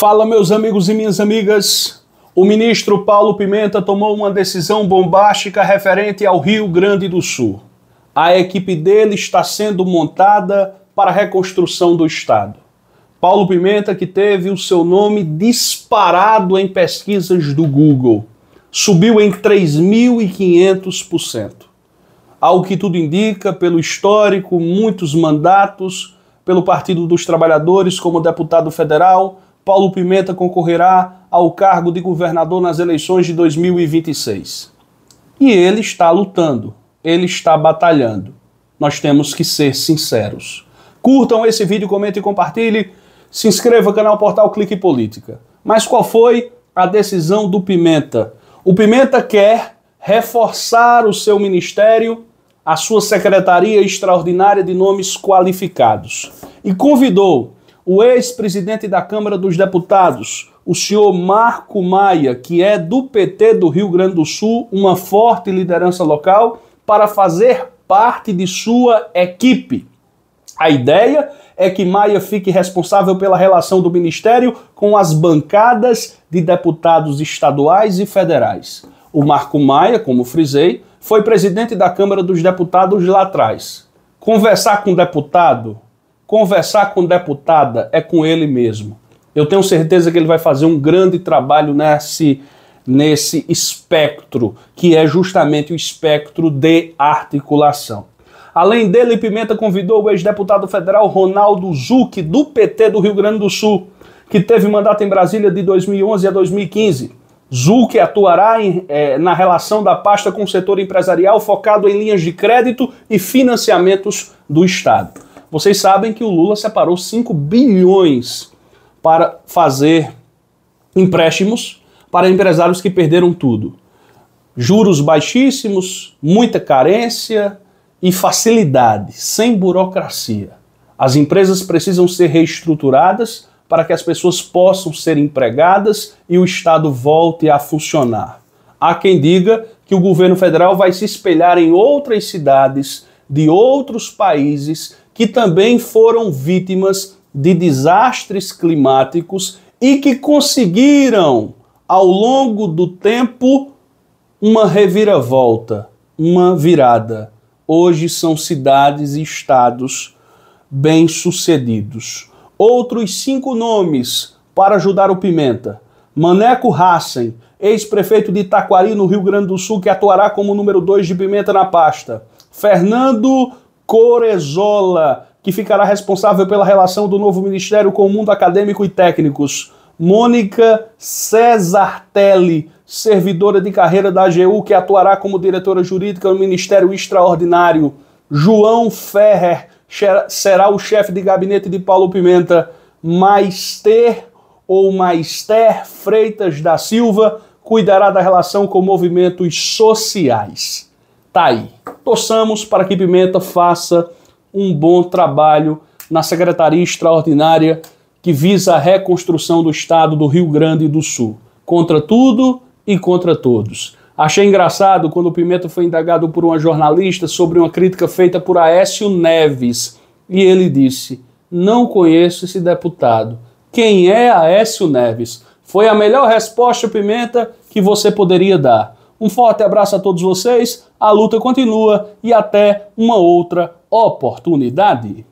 Fala, meus amigos e minhas amigas. O ministro Paulo Pimenta tomou uma decisão bombástica referente ao Rio Grande do Sul. A equipe dele está sendo montada para a reconstrução do Estado. Paulo Pimenta, que teve o seu nome disparado em pesquisas do Google, subiu em 3.500%. Ao que tudo indica, pelo histórico, muitos mandatos pelo Partido dos Trabalhadores como deputado federal Paulo Pimenta concorrerá ao cargo de governador nas eleições de 2026. E ele está lutando, ele está batalhando. Nós temos que ser sinceros. Curtam esse vídeo, comentem e compartilhem. Se inscreva no canal Portal Clique Política. Mas qual foi a decisão do Pimenta? O Pimenta quer reforçar o seu ministério, a sua secretaria extraordinária de nomes qualificados. E convidou o ex-presidente da Câmara dos Deputados, o senhor Marco Maia, que é do PT do Rio Grande do Sul, uma forte liderança local, para fazer parte de sua equipe. A ideia é que Maia fique responsável pela relação do ministério com as bancadas de deputados estaduais e federais. O Marco Maia, como frisei, foi presidente da Câmara dos Deputados lá atrás. Conversar com deputado Conversar com deputada é com ele mesmo. Eu tenho certeza que ele vai fazer um grande trabalho nesse, nesse espectro, que é justamente o espectro de articulação. Além dele, Pimenta convidou o ex-deputado federal Ronaldo Zucchi, do PT do Rio Grande do Sul, que teve mandato em Brasília de 2011 a 2015. Zucchi atuará em, eh, na relação da pasta com o setor empresarial focado em linhas de crédito e financiamentos do Estado. Vocês sabem que o Lula separou 5 bilhões para fazer empréstimos para empresários que perderam tudo. Juros baixíssimos, muita carência e facilidade, sem burocracia. As empresas precisam ser reestruturadas para que as pessoas possam ser empregadas e o Estado volte a funcionar. Há quem diga que o governo federal vai se espelhar em outras cidades de outros países que também foram vítimas de desastres climáticos e que conseguiram, ao longo do tempo, uma reviravolta, uma virada. Hoje são cidades e estados bem-sucedidos. Outros cinco nomes para ajudar o Pimenta. Maneco Hassen, ex-prefeito de Itaquari, no Rio Grande do Sul, que atuará como número dois de Pimenta na pasta. Fernando Corezola, que ficará responsável pela relação do novo ministério com o mundo acadêmico e técnicos. Mônica Cesartelli, servidora de carreira da AGU, que atuará como diretora jurídica no Ministério Extraordinário. João Ferrer será o chefe de gabinete de Paulo Pimenta. Maister ou Maister Freitas da Silva cuidará da relação com movimentos sociais tá aí. Torçamos para que Pimenta faça um bom trabalho na Secretaria Extraordinária que visa a reconstrução do Estado do Rio Grande do Sul. Contra tudo e contra todos. Achei engraçado quando o Pimenta foi indagado por uma jornalista sobre uma crítica feita por Aécio Neves. E ele disse: Não conheço esse deputado. Quem é Aécio Neves? Foi a melhor resposta, Pimenta, que você poderia dar. Um forte abraço a todos vocês, a luta continua e até uma outra oportunidade.